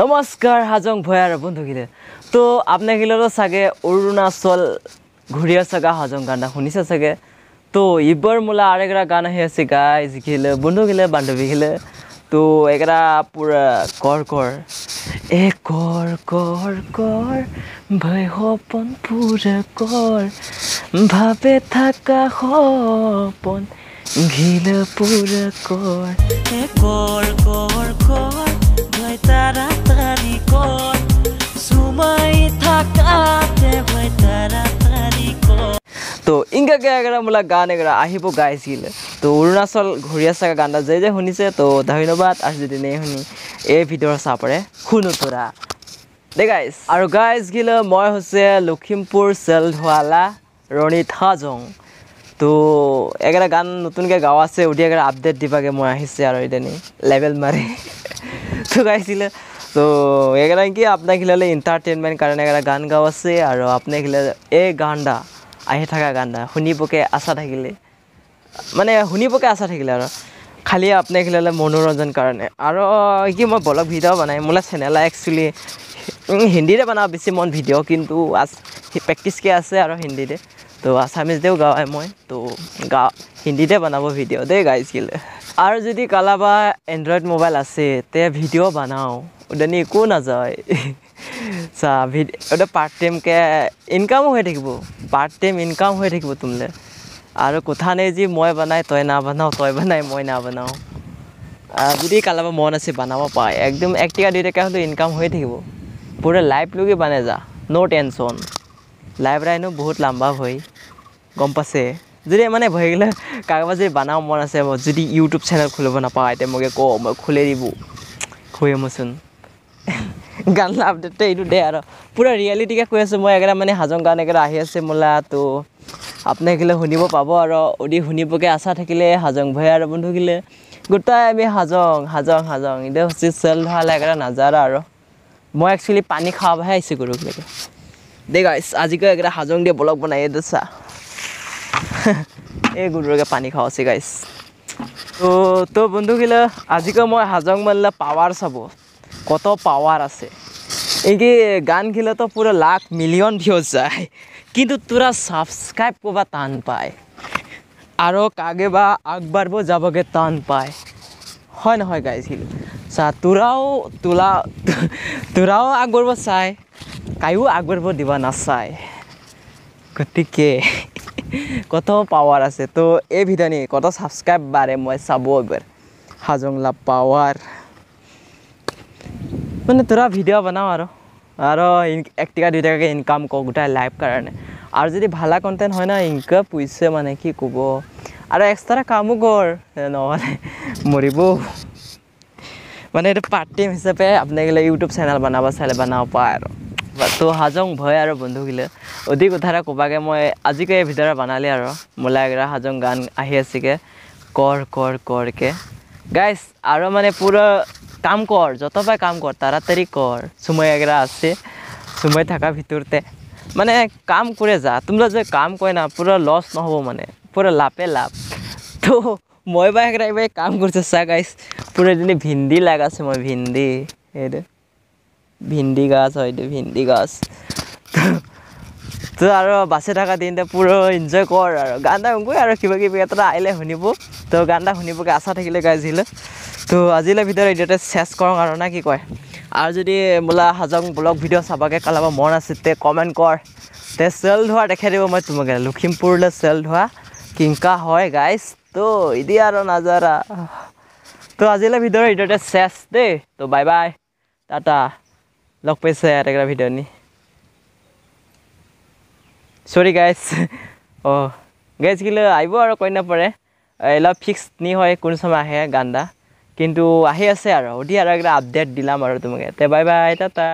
নমস্কার হাজং ভয়ার বন্ধুগিলে তো আপনাগিলেরও চাগে অরুণাচল ঘূরিয়ে চাগা হাজং গানা শুনেছে চাগে তো ইবার মূলা আর একটা গান আহি আছে গাইজ গিলে বন্ধুগিলে বান্ধবী গিলে তো একটা পুরা কর কর এ কর কর কর ভয় হপন পুরা কর ভাবে থাকা হপন ঘৃণা পুরা কর হে কর কর কর ভয় তাড়াতাড়ি কর সময় থাকাতে ভয় তাড়াতাড়ি কর তো ইংকাকে এগারা মূলক গান এগারা আহিব গাইছিল তো অরুণাচল ঘূৰিয়া চাকা গান এটা যে যে শুনিছে তো ধন্যবাদ আজি যদি নে শুনি এই ভিডিঅ'ৰ চাপৰে শুনো তোৰা দে গাইছ আৰু গাইছ মই হৈছে লখিমপুৰ চেলধোৱালা ৰণিত হাজং তো একটা গান নতুনকৈ গাওঁ আছে উঠি একটা আপডেট দিবাগে মই আহিছে আৰু ইদানি লেভেল মাৰি তো গাইছিলে তো একটা কি আপনাৰ খিলালে ইণ্টাৰটেইনমেণ্ট কাৰণে একটা গান গাওঁ আছে আৰু আপনার খিলালে এই গানটা আহি থাকা গানটা শুনিবকে আশা থাকিলে মানে শুনিবকে আশা থাকিলে আৰু খালি আপনাৰ খিলালে মনোৰঞ্জন কাৰণে আৰু কি মই বলক ভিডিঅ' বনাই মোলে চেনেল একচুৱেলি হিন্দিতে বনাওঁ বেছি মন ভিডিঅ' কিন্তু আজ প্ৰ্যাকটিসকে আছে আৰু হিন্দিতে তো আসামিজ দেও হয় মই তো গা হিন্দিতে বনাব ভিডিও দেই গাইছিল আর যদি কালা বা এন্ড্রয়েড মোবাইল আছে তে ভিডিও বানাও ওদানি একো না যায় সা ওটা পার্ট টাইম কে ইনকামও হয়ে থাকবো পার্ট টাইম ইনকাম হয়ে থাকিব তুমলে আর কথা নেই যে মই বানাই তই না বানাও তই বানাই মই না বানাও যদি কালা মন আছে বানাব পায় একদম এক টিকা দুই টাকা হলে ইনকাম হয়ে থাকিব পুরো লাইভ লোকে বানে যা নো টেনশন লাইব্রেরিনো বহুত লম্বা হয় গম পাইছে যদি মানে ভৰিগিলা কাৰোবাৰ যদি বনাব মন আছে যদি ইউটিউব চেনেল খুলিব নাপাওঁ এতিয়া মোকে ক মই খুলি দিব খুই আহোচোন গান আপডেটটো এইটো দে আৰু পূৰা ৰিয়েলিটিকে কৈ আছোঁ মই একেটা মানে হাজং গান একেটা আহি আছে মোলা তো আপোনাকগিলা শুনিব পাব আৰু অতি শুনিবকৈ আশা থাকিলে হাজং ভৈ আৰু বন্ধুগিলে গোটাই আমি হাজং হাজং হাজং এতিয়া হৈছে চেল ধৰালে একেটা নাযাৰ আৰু মই একচুৱেলি পানী খাবহে আহিছোঁ গৰু দেই দেখাইছ আজিকৈ একেবাৰে হাজং দিয়ে ব্লগ বনাই দেচা এই গুড়ুৰগে পানী খাওঁ গাইছ তো তো বন্ধুগিলা আজিকে মই হাজং মাৰিলে পাৱাৰ চাব কত পাৱাৰ আছে এই কি গান গিলাতো পুৰা লাখ মিলিয়ন ভিউজ যায় কিন্তু তোৰা ছাবস্ক্ৰাইব কৰিব টান পায় আৰু কাগে বা আগবাঢ়িব যাবগে টান পায় হয় নহয় গাইছিল চা তোৰাও তোলা তোৰাও আগবাঢ়িব চাই কাইও আগবাঢ়িব দিব নাচায় গতিকে কত পাৱাৰ আছে তো এই ভিডিঅ' নি কত ছাবস্ক্ৰাইব বাৰে মই চাব এবাৰ হাজংলা পাৱাৰ মানে তোৰা ভিডিঅ' বনাওঁ আৰু আৰু এক দুই দুইটাকৈ ইনকাম কৰোঁ গোটেই লাইভ কাৰণে আৰু যদি ভালা কণ্টেণ্ট হয় ন ইনকা পুইছে মানে কি ক'ব আৰু এক্সট্ৰা কামো কৰ নহ'লে মৰিব মানে এইটো পাৰ্ট টাইম হিচাপে আপোনালোকে ইউটিউব চেনেল বনাব চাইলে বনাব পাৰে আৰু তো হাজং ভয় আৰু বন্ধুগিলা অধিক কথাৰে কবাকে মই আজিকে এই ভিতৰত বনালে আৰু মোলাগৰা হাজং গান আহি আছেগে কৰ কৰ কৰকে গাইজ আৰু মানে পূৰা কাম কৰ যত পাই কাম কৰ তাৰাতাৰি কৰ চুমৈ এগৰা আছে চুমৈ থকা ভিতৰতে মানে কাম কৰে যা তোমালোক যে কাম কৰে না পূৰা লছ নহ'ব মানে পূৰা লাপে লাভ তো মই বা এগৰা এইবাৰ কাম কৰিছোঁ চা গাইজ পূৰা এদিন ভিন্দি লাগ আছে মই ভিন্দি সেইটো ভিন্দি গাজ হয় এইটো ভিন্দি গাছ তো আৰু বাচি থকা দিনতে পুৰ এনজয় কৰ আৰু গান এটা শুনকৈ আৰু কিবা কিবি এটা আহিলে শুনিব তো গান এটা শুনিবকে আশা থাকিলে গাইছিলে তো আজিলৈ ভিতৰত ভিডিঅ'তে চেচ কৰোঁ আৰু না কি কয় আৰু যদি বোলা হাজং ব্লগ ভিডিঅ' চাবাকৈ কালাব মন আছে তে কমেণ্ট কৰ তে চেল ধোৱা দেখাই দিব মই তোমাকে লখিমপুৰলৈ চেল ধোৱা কিংকা হয় গাইজ তো ইদি আৰু নাজাৰা তো আজিলৈ ভিতৰত ভিডিঅ'তে চেচ দেই তো বাই বাই টাটা ล็อกไปแซ่ดกันแล้วพี่เดินนี่สวัสดีไกส์โอ้ไกส์กี่เลยไอ้บัวเราคอยนับไปเลยเราฟิกส์นี่ห้อยคุณสมัยกันดาคินดูอาเฮียเซอร์โอ้ดีอะไรกันอัปเดตดีแล้วมาเราตุ้มกันเตะบายบายตาตา